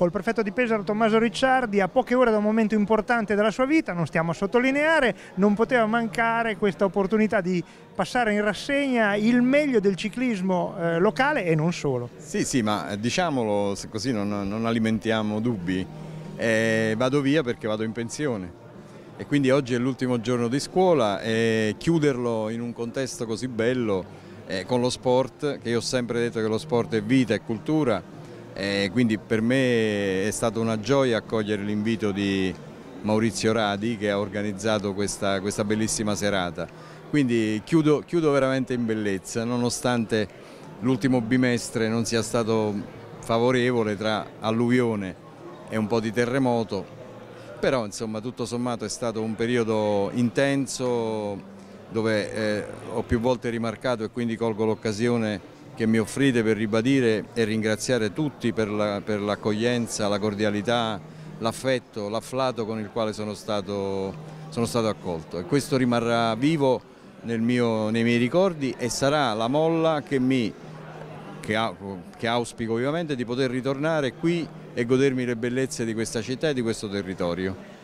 col prefetto di Pesaro Tommaso Ricciardi a poche ore da un momento importante della sua vita, non stiamo a sottolineare, non poteva mancare questa opportunità di passare in rassegna il meglio del ciclismo eh, locale e non solo. Sì, sì, ma eh, diciamolo così non, non alimentiamo dubbi. Eh, vado via perché vado in pensione e quindi oggi è l'ultimo giorno di scuola e chiuderlo in un contesto così bello eh, con lo sport, che io ho sempre detto che lo sport è vita e cultura, e quindi per me è stata una gioia accogliere l'invito di Maurizio Radi che ha organizzato questa, questa bellissima serata. Quindi chiudo, chiudo veramente in bellezza, nonostante l'ultimo bimestre non sia stato favorevole tra alluvione e un po' di terremoto, però insomma tutto sommato è stato un periodo intenso dove eh, ho più volte rimarcato e quindi colgo l'occasione che mi offrite per ribadire e ringraziare tutti per l'accoglienza, la, la cordialità, l'affetto, l'afflato con il quale sono stato, sono stato, accolto e questo rimarrà vivo mio, nei miei ricordi e sarà la molla che, mi, che, che auspico vivamente di poter ritornare qui e godermi le bellezze di questa città e di questo territorio.